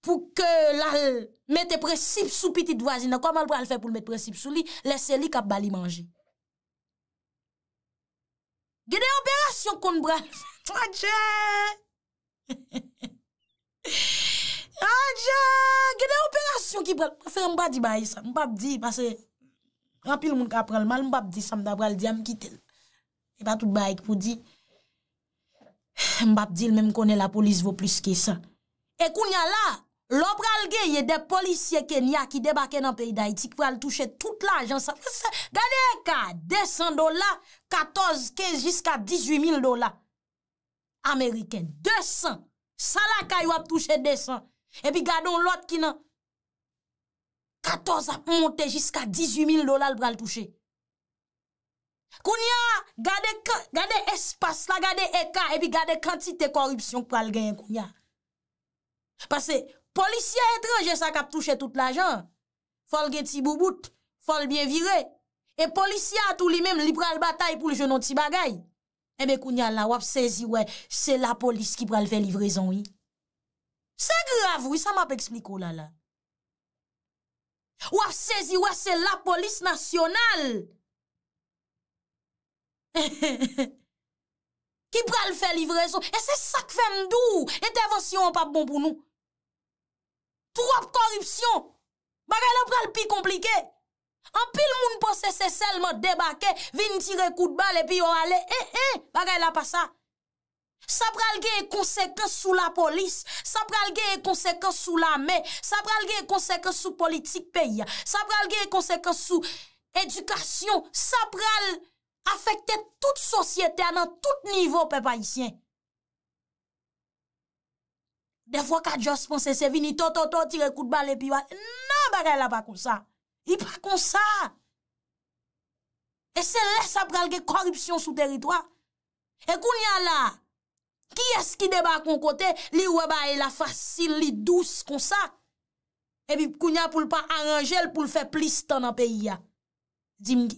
pou ke lal mette presip sou pitit vwazin nan. Koman l pral fe pou l mette presip sou li? Lese li kap bali manje. Gede yon perasyon kon bral. A dje! He he he. Aja, ah, gade operasyon ki pral, prefe mbadi bayi sa, mbapdi, pase, rapil moun kapral, mal mbapdi samda pral di, am kitel. E pa tout bayi ki pou di, mbapdi, mèm konè la polis vò plus ki sa. E kounya la, lop pral ge, ye de polisye kenya ki debake nan peyi da itik pral touche tout la ajan sa. Gade e ka, 200 dola, 14, 15, jiska 18 mil dola. Ameriken, 200 dola. Salakay wap touche 200, epi gade on lot ki nan 14 ap monte jiska 18000 dolar pral touche. Kounya gade espas la, gade eka, epi gade kantite korupsyon pral gen kounya. Pase, polisya etranje sa kap touche tout la jan, fol gen ti boubout, fol bien vire, e polisya tou li men liberal batay pou li jenon ti bagay. Ebe eh kounyal nan, wap sezi wè, se la polis ki pral fè livrezon yi. Se grav wè, sa m ap ekspliko oh lala. Wap sezi wè, se la polis nasyonal. Ki [LAUGHS] pral fè livrezon, e se sak fèm dou, e devansyon wap ap bon pou nou. Tro ap korupsyon, bagay lop pral pi komplike. An pil moun posese sel mò debake, vin tire kout bal epi yon ale, e, e, bagay la pa sa. Sabral ge yon konsekens sou la polis, sabral ge yon konsekens sou la me, sabral ge yon konsekens sou politik peya, sabral ge yon konsekens sou edukasyon, sabral afekte tout sosyete anan tout nivou pe pa isyen. De fwa kat jos posese vin, ton, ton, ton tire kout bal epi yon ale, nan bagay la pa kon sa. I pa konsa, e se lè sa pralge korupsyon sou teritwa. E koun ya la, ki es ki deba kon kote, li wè ba e la fasil, li dous konsa. E bi koun ya pou l pa aranje l pou l fe plis tan nan peyi ya. Dim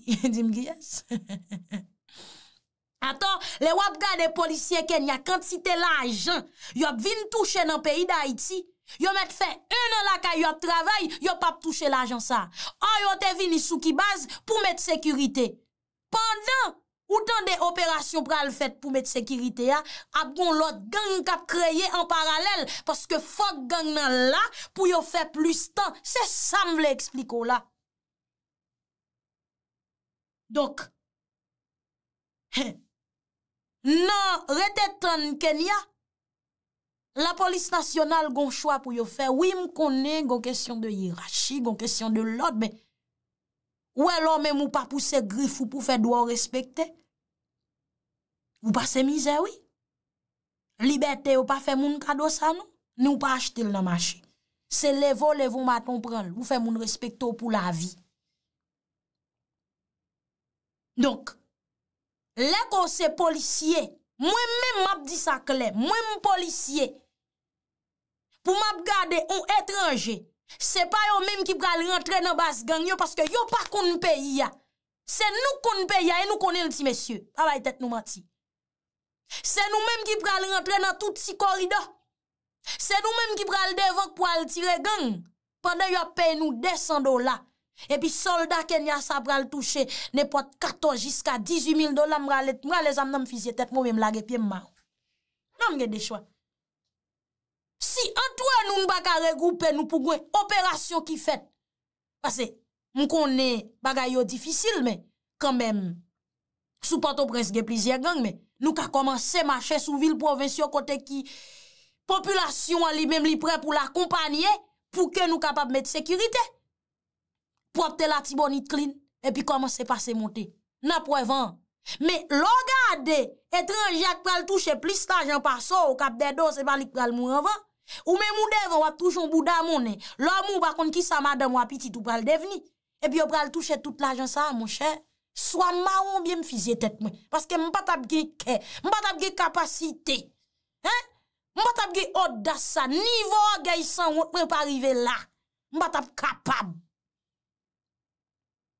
gyes? [LAUGHS] [LAUGHS] Aton, le wap gade polisye ken ya kantite la ajan, yop vin touche nan peyi da iti. Yo met fe un an la ka yo trabay, yo pap touche la jan sa. An yo te vini sou ki baz pou met sekurite. Pandan, ou tan de operasyon pral fet pou met sekurite ya, ah, ap gon lot gang kap kreye an paralel, paske fok gang nan la pou yo fe plus tan. Se sa m vle ekspliko la. Dok, nan rete tan ken ya, la polis nasyonal gon chwa pou yo fè, wim konen gon kèsyon de hirachi, gon kèsyon de lot, wè lò mè mou pa pousse grif ou pou fè dwa ou respèkte, ou pa se mizè wè, libetè ou pa fè moun kado sa nou, nou pa achetè lè nan machè, se levò levò maton prèn, ou fè moun respèkte ou pou la vi. Donk, lè kon se polisye, mwen mè mabdi sa kle, mwen mou polisye, Mou map gade ou etranje, se pa yo mèm ki pral rentre nan bas gang yo, paske yo pa konn peyi ya. Se nou konn peyi ya, e nou konnen ti, mesye. A bay tet nou mati. Se nou mèm ki pral rentre nan tout si korido. Se nou mèm ki pral devok pou al tire gang. Pande yo pey nou 200 dola. E pi solda kenya sa pral touche, ne poat 14 jiska 18 mil dola mralet. Mralet am nan fizye tet mou mèm la gepye mman. Nan mwen de chwa. Si an touè nou nou baka regroupe, nou pou gwen operasyon ki fèt. Pase, mou konè bagay yo difisil, mè. Kan mèm, sou pato prezge plizye gang, mè. Nou ka komanse machè sou vil provensyon kote ki populasyon li mèm li pre pou l'akompanyè pou ke nou kapap mèd sekurite. Pwapte la tibonit klin, e pi komanse pase monte. Na pou evan. Mè logade, etranje ak pral touche pliz, stajan pa so, kap dedo se balik pral mou evan. Ou men mou dev an wak touj an boudan mounen, eh. lò mou bakon ki sa madan mou apitit ou pral dev ni, e bi ou pral touche tout l'ajan sa, mou chè, swa maron biye m fizye tèt mwen, paske m patap ge ke, m patap ge kapasite, m patap ge odasa, nivou an geysan mwen pa rive la, m patap kapab.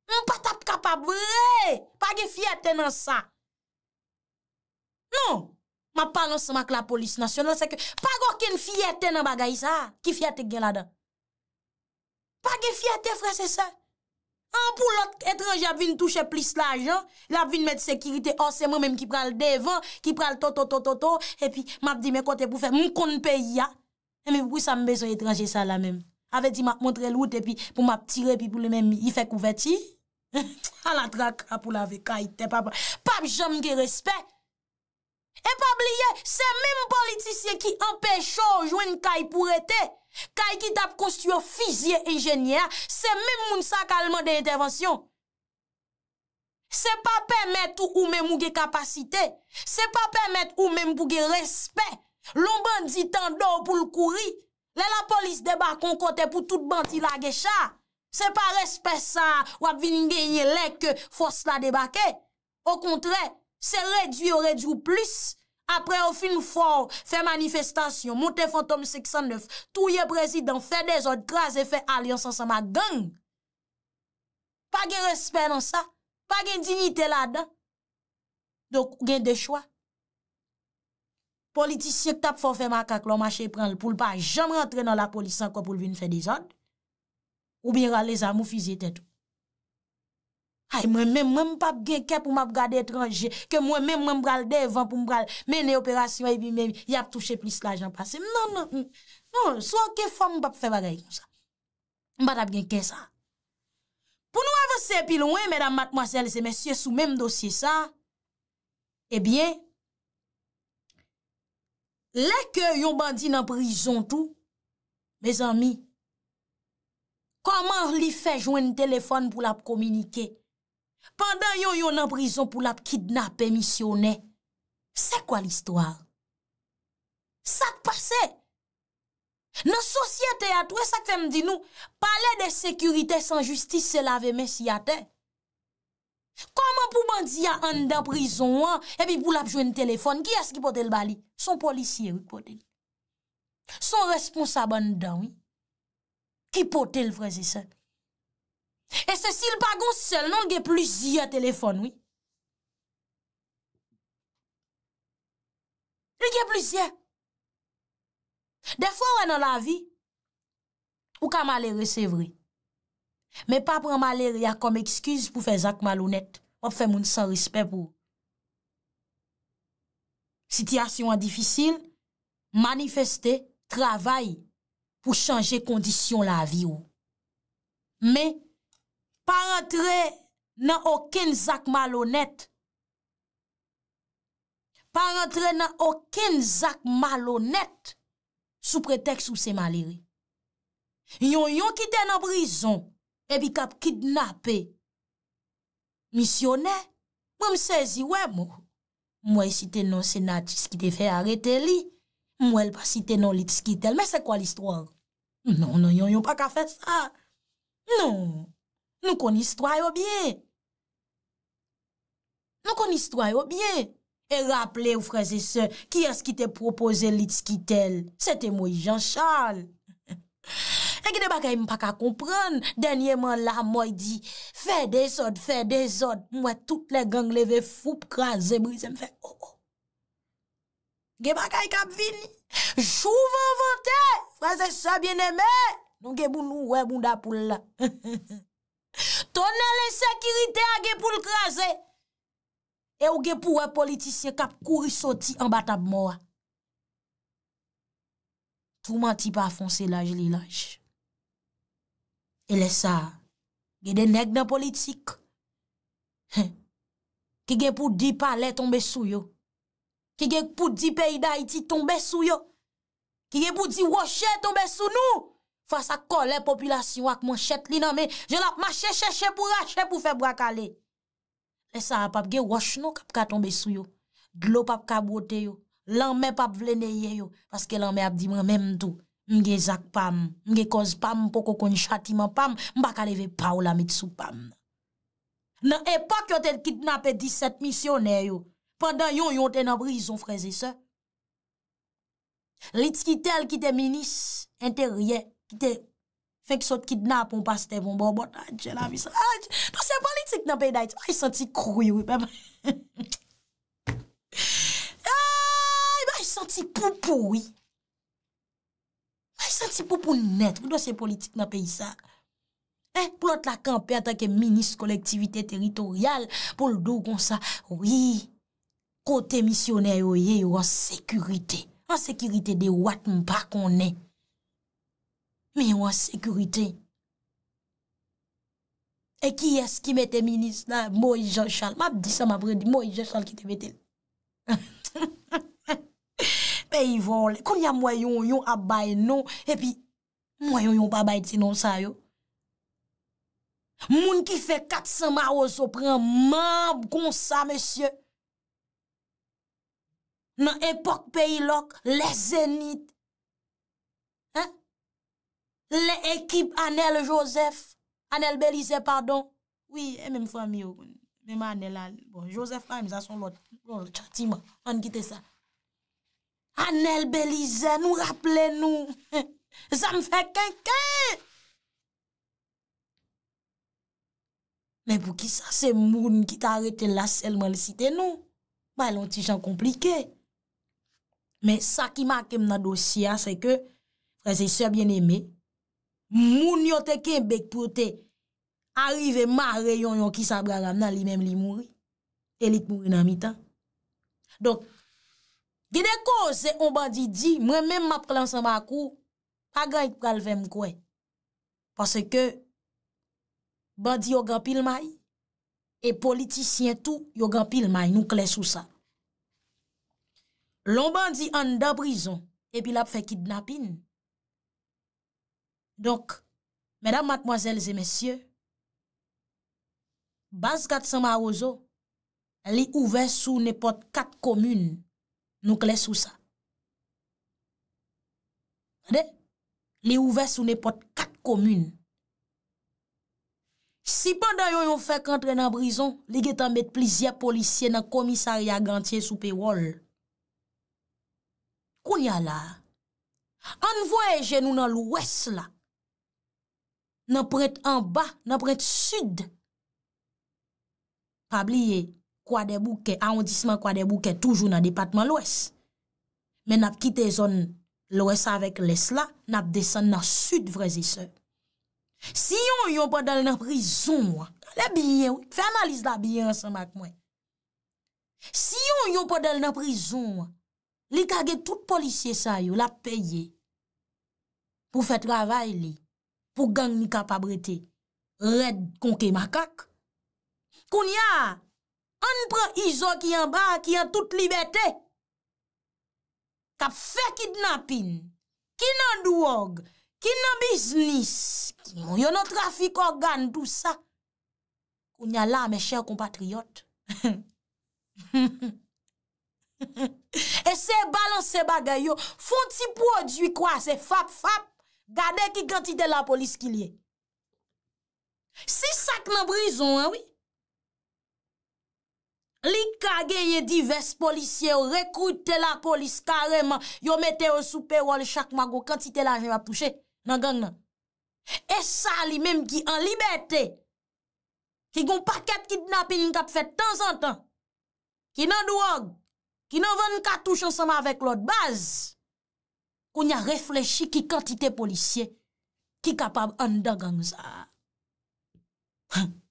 M patap kapab, re, pa ge fiyate nan sa. Non! Ma panons oh, ma k [LAUGHS] la polis nasyonal, seke pa gwa ken fiyete nan bagay sa, ki fiyete gen lada. Pa gen fiyete fre se se. An pou lot, etranje ap vin touche plis la jan, la vin met sekirite, or seman menm ki pral devan, ki pral toto toto toto, e pi map di me kote pou fe moun konpe ya. E mi wou sa mbe son etranje sa la menm. Ave di ma montre lout e pi pou map tire, e pi pou le menm i fe kouveti. An la trak ap pou bon. la vekay te pap. Pap jom ki respet. E pa bliye, se mèm politisye ki empè chò jwen kaj pou rete, kaj ki tap kostyo fizye enjenyè, se mèm moun sa kalman de intervensyon. Se pa pèmèt ou mèm mouge kapasite, se pa pèmèt ou mèm mouge respè, lombèndi tan do pou l'kouri, lè la polis debak kon kote pou tout banti la gecha. Se pa respè sa wap vin genye lek fòs la debake, o kontre, Se redwi ou redwi ou plus, apre ou fin for, fe manifestasyon, mouten fantom 69, touye prezidant, fe dezod, kras e fe aliansan sa ma gang. Pa gen respe nan sa, pa gen dinite la dan, dok gen de chwa. Politisye k tap for fe ma kak, lò machè pren l pou l pa jam rentre nan la polisan kwa pou l vin fe dezod, ou bi ral le zan mou fizye tetou. Ay mwen men mwen pap genke pou map gade etranje, ke mwen men mwen bral devan pou mwen bral mene operasyon, epi mwen mwen yap touche plis la janpase. Non, non, mm, non, so anke fom mwen pap fevarey kon sa. Mwen bat ap genke sa. Pou nou avose pilon, mwen mwen matmwase, lese mwen sye sou men m dosye sa, ebyen, eh leke yon bandi nan prizon tou, bez anmi, koman li fe jwen ntelefon pou lap komunike? pandan yon yon an prizon pou lap kidnap emisyonè. Se kwa l'histoire? Sa k'pase? Nan sosyetè atou, e sa k'fèm di nou, pale de sekurite san justise se lave men si ate? Koman pou mandi an an da prizon an, epi pou lap jwen teléfon, ki as ki pote l'bali? Son polisye wik pote li. Son responsa ban dan wik. Ki pote l'vreze sek? E se si l bagon sel, non l ge pluzye telefon, oui. L ge pluzye. De fwo re nan la vi, ou ka malere se vri. Me pa pran malere ya kom ekskuz pou fe zak malounet. Op fe moun san rispe pou. Sityasyon an difisil, manifesté, travay, pou chanje kondisyon la vi ou. Me, Pa rentre nan oken zak malonet. Pa rentre nan oken zak malonet sou preteks ou se maliri. Yon yon kite nan brison e bi kap kidnap e. Misione, mwen sezi we mou. Mwen cite nan senatis ki te fe arete li. Mwen pa cite nan lits ki tel. Men se kwa l'histoire? Non, non, yon yon pa ka fe sa. Non. Nou koni stwa yo bie. Nou koni stwa yo bie. E raple ou fraze se, ki as ki te propose lits ki tel. Sete mou yi jan chal. [LAUGHS] E gde baka yi mpaka kompran, denye man la mou yi di, fe de sod, fe de sod, mwen tout le gang leve foup kran, zebri, ze mfe, oh oh. Gde baka yi kap vini, chou van vante, fraze se, bien eme, nou geboun ouwe bunda pou la. [LAUGHS] Donè lè sekirite a gè pou lkaze, e ou gè pou wè politisye kap kouri soti an batab mowa. Tou manti pa fon se laj li laj. E lè sa, gè denèk nan politik. Ki gè pou di pale ton besou yo, ki gè pou di peyda iti ton besou yo, ki gè pou di woshe ton besou nou, Fasa kol e popilasyon ak mwen chet li nan men, jel ap mache cheche pou rache pou fe brakale. Le sara pap ge wosh nou kap katonbe sou yo, glop ap kabote yo, lanmen pap vle neye yo, paske lanmen ap di mwen men mdou, mge zak pam, mge koz pam, poko konj chati man pam, mbak aleve pa ou la mit sou pam. Nan epak yo te kitnape 17 misyoner yo, pandan yon yon te nan brison freze se. Lit ki tel ki te minis, ente rye, Fèk sot kidnap ou pa stevon Bon, bon, bon, jen avisa Pou se politik nan pey naiti Ay santi kouy wè Ay santi poupou wè Ay santi poupou net Pou do se politik nan pey sa Pou lot la kampe atanke Minis kolektivite teritorial Pou ldo gon sa Wè, kote misyonè wè Wè, wè, wè, wè, wè Wè, wè, wè, wè, wè, wè Mè yon an sekurite. E ki yes ki mette minis la, mo yi jen chal. Mab di sa mabre di, mo yi jen chal ki te mette. [LAUGHS] Pe yi vole. Koun ya mwen yon, yon abay non. E pi, mwen yon yon babay ti non sa yo. Moun ki fe kat san ma ou so pren mab kon sa, mesye. Nan epok pe yi lok, le zenit Le ekip Anel Joseph, Anel Belize pardon, oui, e men mfwa mi yo, mwen anel al, ah, bon, Joseph pa, mi za son lot, lor chati man, an gite sa, Anel Belize nou, rappele nou, zan [LAUGHS] mfe kenken, men pou ki sa, se moun ki t'arete la, selman li site nou, ba lonti jan komplike, men sa ki ma kem na dosya, se ke, rezey se bien eme, Moun yo te kembek pou te arive ma reyon yon ki sabran nan li menm li mouri. E li mouri nan mi tan. Donk, gide ko se on bandi di, mwen menm map klansan bakou, pa gen yon pralvem kwe. Pase ke bandi yo gampil may, e politisyen tou yo gampil may, nou kles ou sa. Lon bandi an da brison epi lap fe kidnapin, Donk, mèdam matmoazèl zè mèsyè, bas kat sa ma ozo, li ouve sou ne pot kat komün nou kles ou sa. Adè, li ouve sou ne pot kat komün. Si pandan yon yon fèk antre nan brison, li getan bet plizye policye nan komisariya gantye sou pe wol. Koun ya la, anvwè genou nan lou wès la, nan prete an ba, nan prete sud. Pabliye, kwa de bouke, aondisman kwa de bouke, toujou nan depatman lwes. Men ap kite zon lwes avek les la, nan ap desen nan sud vreze se. Si yon yon pa del nan prizon, le bilye ou, fèman lis la bilye ansan mak mwen. Si yon yon pa del nan prizon, li kage tout polisye sa yo la peye pou fè travay li. pou gang ni kapabrete red konke makak. Koun ya, an pre Izo ki yon ba, ki yon tout libetè, kap fe kidnapin, ki nan duwog, ki nan biznis, yo nan trafik organ tout sa. Koun ya la, me chèr kompatriot. [LAUGHS] E se balanse bagay yo, fon ti prodjwi kwa, se fap fap. Gade ki kantite la polis ki liye. Si sak nan brison, awi. Li kage ye divers polisye, rekrutte la polis kareman, yo mette yo soupe, yo al chak magou, kantite la jen va pouche, nan gang nan. E sa li menm ki an libeté, ki gon paket kidnapil nga pou fè tan san tan, ki nan douog, ki nan ven nka tou chansama avèk lòt baz, Koun y a reflechi ki kantite policye ki kapab an dan gangza. [LAUGHS]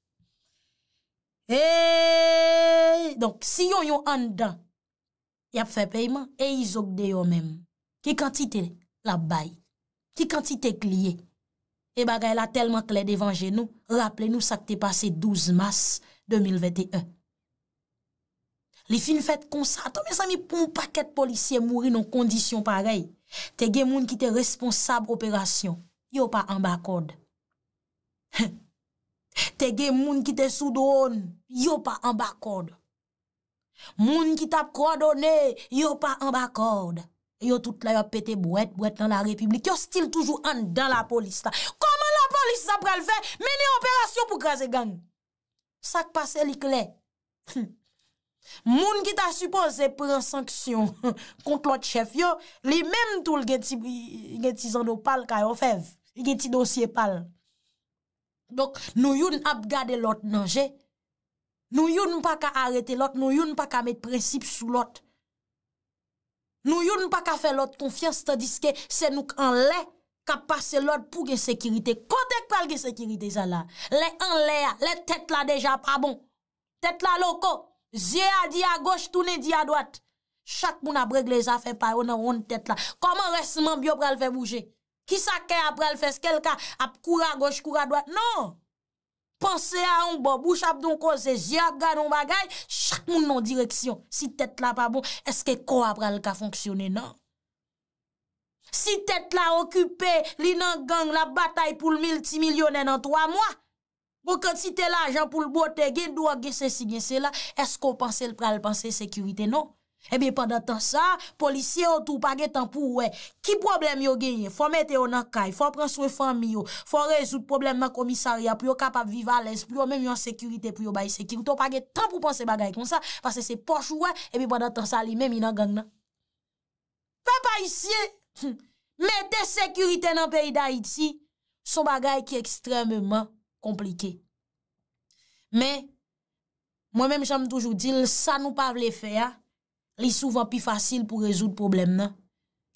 Eh, Donk, si yon yon an dan yap fe peyman, e yi zok de yon men. Ki kantite la bay? Ki kantite kliye? E bagay la telman kle devan genou, rapple nou sa te pase 12 mas 2021. Li fin fèt kon sa, ato mi san mi pou mou paket policye mouri non kondisyon parey. Tè gen moun ki te responsab operasyon, yo pa an bak kord. Tè gen moun ki te soudoun, yo pa an bak kord. Moun ki tap kwa donè, yo pa an bak kord. Yo tout la yo pète bouèt, bouèt nan la republik. Yo stil toujou an dan la polis ta. Koman la polis sa pral fè? Meni operasyon pou krasi gang. Sak pase li kle. Moun ki ta suppose prensanksyon kont [LAUGHS] lot chef yo, li menm tou li gen ti zanou pal ka yo fev, gen ti dosye pal. Donk nou yon ap gade lot nanje, nou yon pa ka arete lot, nou yon pa ka met prensip sou lot. Nou yon pa ka fe lot konfyan se ta diske se nou an le ka pase lot pou gen sekirite. Kote kwa al gen sekirite zala, le an le a, le tet la deja pa bon, tet la loko. Zye a di a goch, toune di a doat, chak moun a breg le zafen pa yon an roun tet la. Koman resman biyo pral fe bouje? Ki sa ke a pral fe, skel ka ap koura goch, koura doat? Non! Pense a yon bo, bouch ap don koze, zye a ga don bagay, chak moun an non direksyon. Si tet la pa bon, eske ko a pral ka fonksyone? Non! Si tet la okupe li nan gang la batay pou l'mil ti milyonen an 3 mwa, Ou konti te eh la ajan pou l'bote gen, dwa gen se si gen se la, esko panse l pral panse sekurite nou? Ebi, pandan tan sa, polisye ou tou page tan pou we. Ki problem yo genye? Fon [LAUGHS] mette yo nan kay, fon pran sou e fan mi yo, fon rezout problem man komisaria, pou yo kapap viva lens, pou yo menm yo an sekurite, pou yo bay sekurite. Ou tou page tan pou panse bagay kon sa, panse se poch ou we, ebi pandan tan sa li menm inan gang nan. Fon pa isye, mette sekurite nan peyi da iti, son bagay ki ekstrem menman. Komplike. Men, mwen men jame toujou di, sa nou pa vle fe, li souvan pi fasil pou rezout problem nan.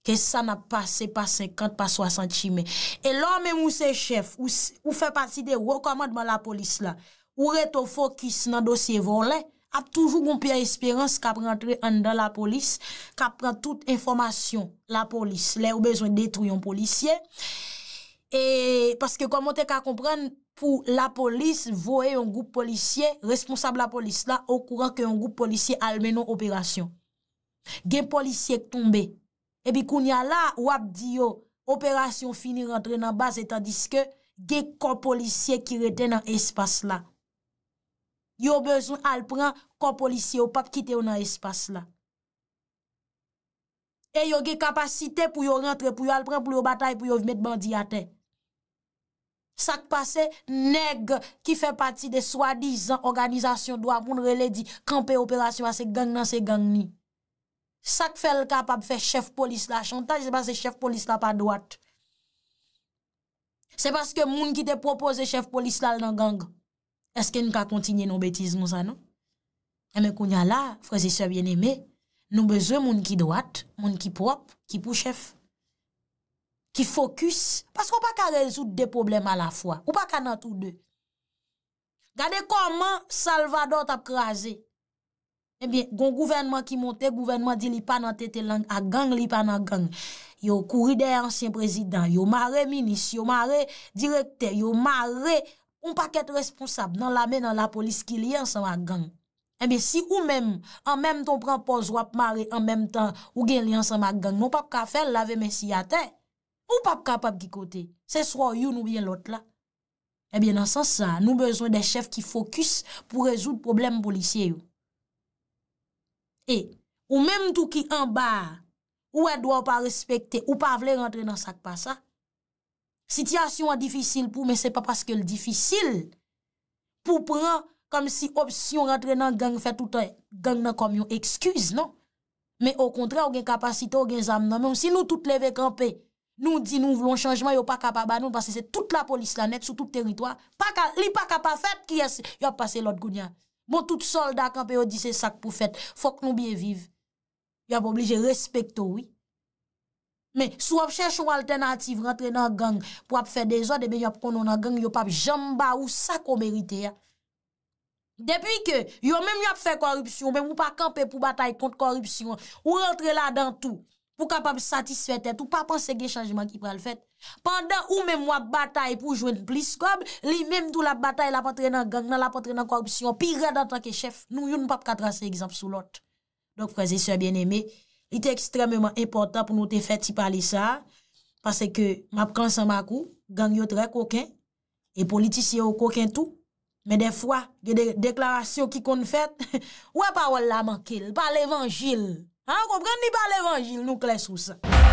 Ke sa nan pase pa 50, pa 60 cm. E lò men mwen se chef, ou fe pati de rekomandman la polis la, ou re to fokis nan dosye volen, ap toujou goun pi a esperans ka prentre an dan la polis, ka prent tout informasyon la polis. Le ou bezwen detrou yon polisye. E, paske komote ka komprenn, pou la polis voe yon goup polisye responsable la polis la ou kouran ke yon goup polisye almenon operasyon. Gen polisye k tombe. Ebi koun ya la, wap di yo operasyon fini rentre nan baz etan diske gen kon polisye ki reten nan espas la. Yo bezoun alpran kon polisye ou pat kite yo nan espas la. E yo gen kapasite pou yo rentre pou yo alpran pou yo batay pou yo vmet bandi ate. Sak pase neg ki fe pati de swadi zan organizasyon do avoun rele di kampe operasyon a se gang nan se gang ni. Sak fel kapab fe chef polis la chantaj, se pa se chef polis la pa dwat. Se paske moun ki te propose chef polis la lan gang. Eske nou ka kontinye nou betiz mou sa nou? E me kounya la, freze se bien eme, nou beze moun ki dwat, moun ki prop, ki pou chef. Ki fokus. Pas kon pa ka rezout de problem a la fwa. Kon pa ka nan tou de. Gade koman Salvador tap kraze. Ebyen, eh kon gouvenman ki monte, gouvenman di li pa nan tete lang, a gang li pa nan gang. Yo kouri de ansyen prezident, yo mare minis, yo mare direkter, yo mare un paket responsab nan la men nan la polis ki li ansan a gang. Ebyen, eh si ou men, an men ton pran poz wap mare an men tan, ou gen li ansan a gang, non pa pa ka fel lave men si atey. Ou pa pa kapap ki kote? Se swa ou yon ou bien lot la. Ebyen eh nan sens sa, nou bezon de chef ki fokus pou rezout problem policye yo. E, ou menm tou ki an ba, ou e do a ou pa respekte, non? ou pa vle rentre nan sakpa sa. Sityasyon an difisil pou, men se pa paske l difisil, pou pran kam si opsyon rentre nan gang fè toutan gang nan kamyon. Ekskuse nan. Men ou kontre, ou gen kapasite, ou gen zam nan. Men ou si nou tout leve kampè, Nou di nou vlon chanjman yo pa kapa ba nou parce se tout la polis la net sou tout teritwa. Li pa kapa fet ki yop pase lot gounya. Mon tout soldat kanpe yo di se sak pou fet. Fok nou biye viv. Yop oblige respekto oui. Men, sou ap chèchou alternatif rentre nan gang pou ap fè dezo debe eh yop konon nan gang yop ap jamba ou sak o merite ya. Depi ke, yon menm yop fè korupsyon menm ou pa kanpe pou batay kont korupsyon ou rentre la dans tout. pou kapap satisfet et ou pa panse gen chanjman ki pral fet. Pandan ou men wap batay pou jwen plis kob, li menm tou la batay la patre nan gang, nan la patre nan korpsyon, pi redan tanke chef, nou yon pap katran se egzamp sou lot. Donk fraze, sè bien eme, ite ekstrememan important pou nou te fet ti pali sa, pase ke map kansan makou, gang yot re koken, e politisye ou koken tou, men den fwa, gen deklarasyon ki kon fet, wè [LAUGHS] pa wala mankel, pa l'evangil, Ha, konpren ni bal evanjil nou kles ou sa.